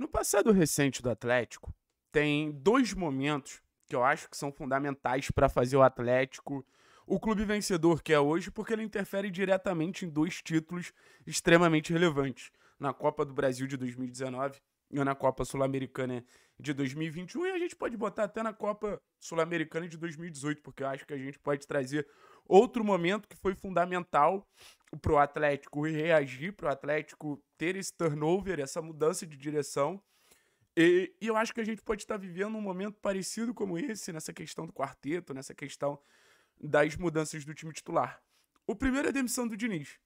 No passado recente do Atlético, tem dois momentos que eu acho que são fundamentais para fazer o Atlético o clube vencedor que é hoje, porque ele interfere diretamente em dois títulos extremamente relevantes: na Copa do Brasil de 2019 e na Copa Sul-Americana de 2021. E a gente pode botar até na Copa Sul-Americana de 2018, porque eu acho que a gente pode trazer Outro momento que foi fundamental para o Atlético reagir, para o Atlético ter esse turnover, essa mudança de direção. E, e, eu acho que a gente pode estar vivendo um momento parecido como esse, nessa questão do quarteto, nessa questão das mudanças do time titular. O primeiro é a demissão do Diniz.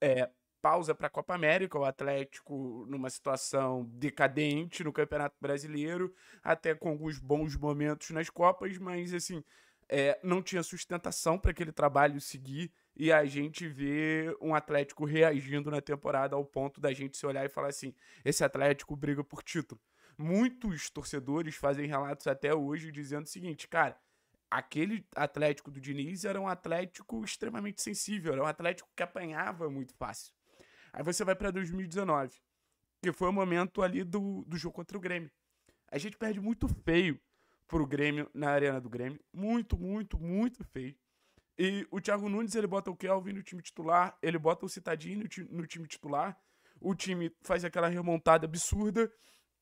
É, pausa para a Copa América, o Atlético numa situação decadente no Campeonato Brasileiro, até com alguns bons momentos nas Copas, mas assim, é, não tinha sustentação para aquele trabalho seguir e a gente vê um Atlético reagindo na temporada ao ponto da gente se olhar e falar assim: esse Atlético briga por título. Muitos torcedores fazem relatos até hoje dizendo o seguinte, cara. Aquele Atlético do Diniz era um Atlético extremamente sensível, era um Atlético que apanhava muito fácil. Aí você vai para 2019, que foi o momento ali do, do jogo contra o Grêmio. A gente perde muito feio pro Grêmio na Arena do Grêmio. Muito, muito, muito feio. E o Thiago Nunes, ele bota o Kelvin no time titular, ele bota o Citadinho no time titular, o time faz aquela remontada absurda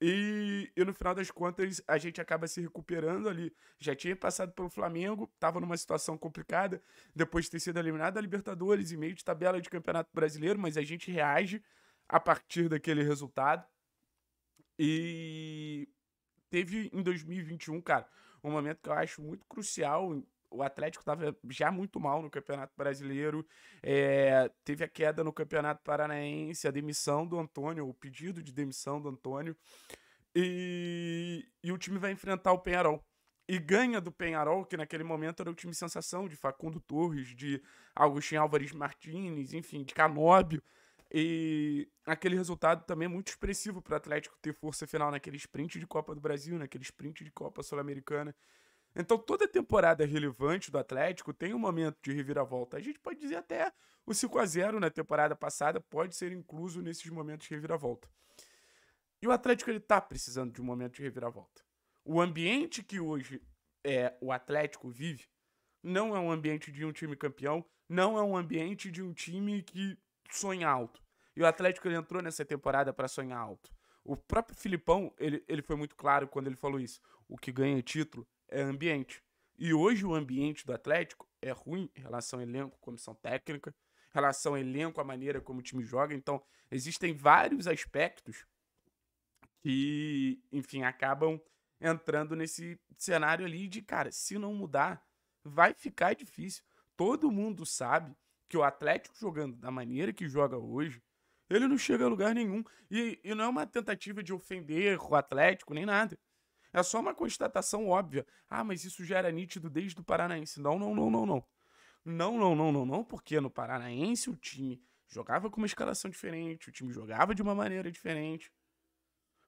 e, e, no final das contas a gente acaba se recuperando ali. Já tinha passado pelo Flamengo, estava numa situação complicada, depois de ter sido eliminado da Libertadores e meio de tabela de Campeonato Brasileiro, mas a gente reage a partir daquele resultado. E teve em 2021, cara, um momento que eu acho muito crucial. O Atlético estava já muito mal no Campeonato Brasileiro, é, teve a queda no Campeonato Paranaense, a demissão do Antônio, o pedido de demissão do Antônio, e, e o time vai enfrentar o Penharol e ganha do Penharol, que naquele momento era o time sensação de Facundo Torres, de Agostinho Álvares Martins, enfim, de Canóbio. E aquele resultado também é muito expressivo para o Atlético ter força final naquele sprint de Copa do Brasil, naquele sprint de Copa Sul-Americana. Então, toda temporada relevante do Atlético tem um momento de reviravolta. A gente pode dizer até o 5 a 0 na temporada passada pode ser incluso nesses momentos de reviravolta. E o Atlético ele tá precisando de um momento de reviravolta. O ambiente que hoje é o Atlético vive não é um ambiente de um time campeão, não é um ambiente de um time que sonha alto. E o Atlético ele entrou nessa temporada para sonhar alto. O próprio Filipão, ele, ele foi muito claro quando ele falou isso. O que ganha título é ambiente. E hoje o ambiente do Atlético é ruim em relação ao elenco, comissão técnica, em relação ao elenco, a maneira como o time joga. Então, existem vários aspectos que, enfim, acabam entrando nesse cenário ali de, cara, se não mudar, vai ficar difícil. Todo mundo sabe que o Atlético jogando da maneira que joga hoje, ele não chega a lugar nenhum. E, e não é uma tentativa de ofender o Atlético nem nada. É só uma constatação óbvia. Ah, mas isso já era nítido desde o Paranaense. Não, não, não, não, não. Não, não, não, não, não, porque no Paranaense o time jogava com uma escalação diferente, o time jogava de uma maneira diferente.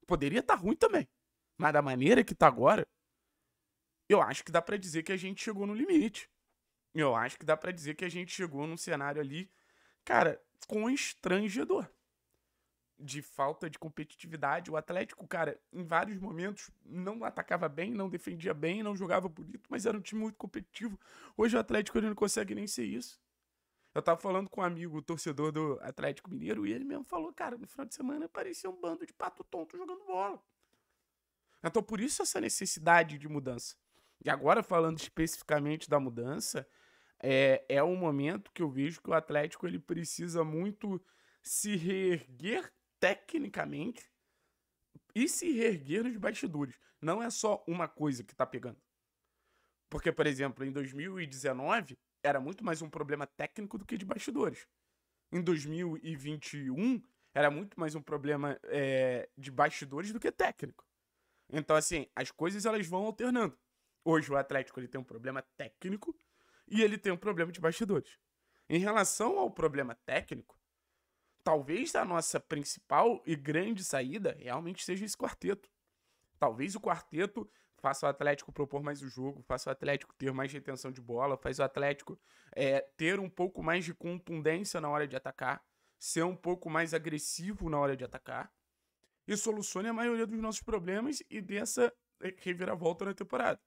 Poderia estar tá ruim também, mas da maneira que está agora, eu acho que dá para dizer que a gente chegou no limite. Eu acho que dá para dizer que a gente chegou num cenário ali, cara, constrangedor de falta de competitividade. O Atlético, cara, em vários momentos não atacava bem, não defendia bem, não jogava bonito, mas era um time muito competitivo. Hoje o Atlético ele não consegue nem ser isso. Eu tava falando com um amigo, torcedor do Atlético Mineiro, e ele mesmo falou, cara, no final de semana parecia um bando de pato tonto jogando bola. Então por isso essa necessidade de mudança. E agora falando especificamente da mudança, é, é um momento que eu vejo que o Atlético ele precisa muito se reerguer tecnicamente e se reerguer nos bastidores. Não é só uma coisa que está pegando. Porque, por exemplo, em 2019 era muito mais um problema técnico do que de bastidores. Em 2021 era muito mais um problema é, de bastidores do que técnico. Então, assim, as coisas elas vão alternando. Hoje o Atlético ele tem um problema técnico e ele tem um problema de bastidores. Em relação ao problema técnico, talvez a nossa principal e grande saída realmente seja esse quarteto. Talvez o quarteto faça o Atlético propor mais o jogo, faça o Atlético ter mais retenção de bola, faz o Atlético é, ter um pouco mais de contundência na hora de atacar, ser um pouco mais agressivo na hora de atacar e solucione a maioria dos nossos problemas e dessa reviravolta na temporada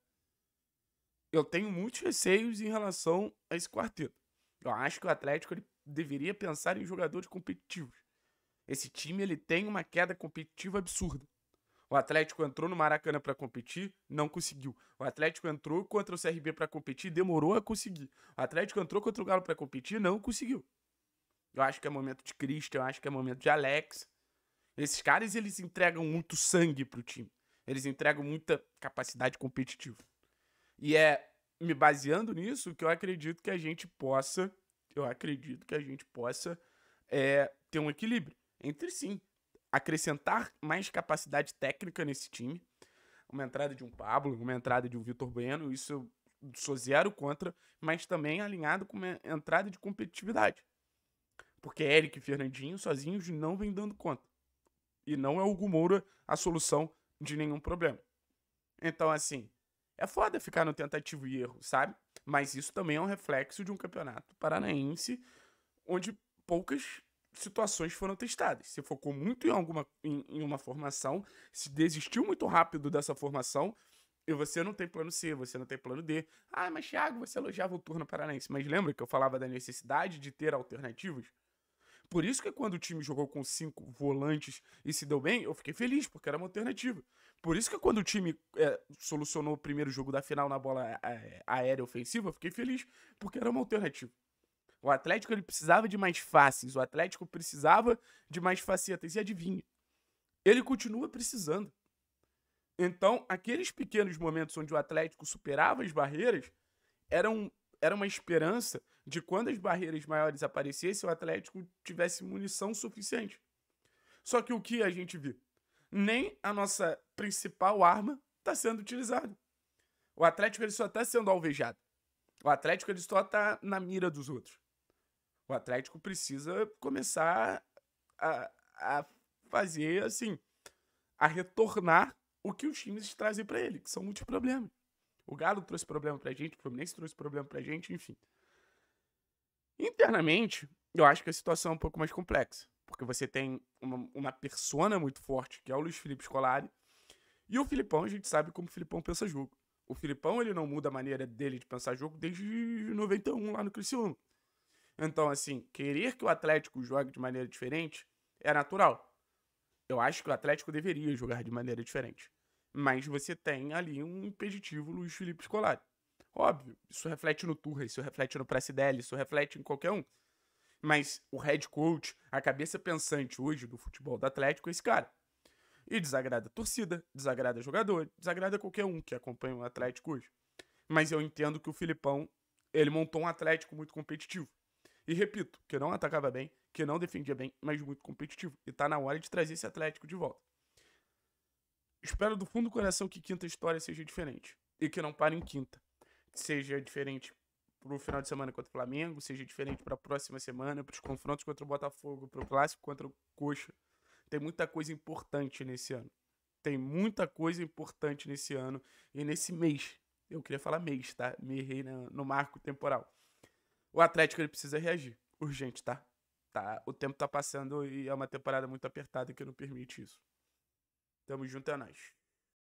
eu tenho muitos receios em relação a esse quarteto. Eu acho que o Atlético ele deveria pensar em jogadores competitivos. Esse time ele tem uma queda competitiva absurda. O Atlético entrou no Maracanã para competir, não conseguiu. O Atlético entrou contra o CRB para competir, demorou a conseguir. O Atlético entrou contra o Galo para competir, não conseguiu. Eu acho que é momento de Cristo, eu acho que é momento de Alex. Esses caras eles entregam muito sangue pro time. Eles entregam muita capacidade competitiva. E é me baseando nisso que eu acredito que a gente possa, eu acredito que a gente possa é, ter um equilíbrio entre sim acrescentar mais capacidade técnica nesse time, uma entrada de um Pablo, uma entrada de um Vitor Bueno, isso eu sou zero contra, mas também alinhado com uma entrada de competitividade. Porque é Eric e Fernandinho sozinhos não vem dando conta. E não é o Gumoura a solução de nenhum problema. Então, assim, é foda ficar no tentativo e erro, sabe? Mas isso também é um reflexo de um campeonato paranaense onde poucas situações foram testadas. Se focou muito em alguma em, em, uma formação, se desistiu muito rápido dessa formação, e você não tem plano C, você não tem plano D. Ah, mas Thiago, você elogiava o turno paranaense, mas lembra que eu falava da necessidade de ter alternativas? Por isso que quando o time jogou com cinco volantes e se deu bem, eu fiquei feliz, porque era uma alternativa. Por isso que quando o time é, solucionou o primeiro jogo da final na bola é, aérea ofensiva, eu fiquei feliz, porque era uma alternativa. O Atlético ele precisava de mais faces, o Atlético precisava de mais facetas, e adivinha? Ele continua precisando. Então, aqueles pequenos momentos onde o Atlético superava as barreiras eram era uma esperança de quando as barreiras maiores aparecessem, o Atlético tivesse munição suficiente. Só que o que a gente viu? Nem a nossa principal arma está sendo utilizada. O Atlético ele só está sendo alvejado. O Atlético ele só está na mira dos outros. O Atlético precisa começar a, a fazer assim, a retornar o que os times trazem para ele, que são muitos problemas. O Galo trouxe problema pra gente, o Fluminense trouxe problema pra gente, enfim. Internamente, eu acho que a situação é um pouco mais complexa. Porque você tem uma, uma persona muito forte, que é o Luiz Felipe Scolari. E o Filipão, a gente sabe como o Filipão pensa jogo. O Filipão, ele não muda a maneira dele de pensar jogo desde 91 lá no Criciúma. Então, assim, querer que o Atlético jogue de maneira diferente é natural. Eu acho que o Atlético deveria jogar de maneira diferente. Mas você tem ali um impeditivo Luiz Felipe Scolari. Óbvio, isso reflete no Turra, isso reflete no Pracidelli, isso reflete em qualquer um. Mas o head coach, a cabeça pensante hoje do futebol do Atlético é esse cara. E desagrada a torcida, desagrada jogador, desagrada qualquer um que acompanha o Atlético hoje. Mas eu entendo que o Filipão, ele montou um Atlético muito competitivo. E repito, que não atacava bem, que não defendia bem, mas muito competitivo. E tá na hora de trazer esse Atlético de volta. Espero do fundo do coração que quinta história seja diferente. E que não pare em quinta. Que seja diferente pro final de semana contra o Flamengo, seja diferente para a próxima semana, para os confrontos contra o Botafogo, para o clássico contra o Coxa. Tem muita coisa importante nesse ano. Tem muita coisa importante nesse ano e nesse mês. Eu queria falar mês, tá? Me errei no, no marco temporal. O Atlético ele precisa reagir, urgente, tá? Tá, o tempo tá passando e é uma temporada muito apertada que não permite isso. Tamo junto, é nóis.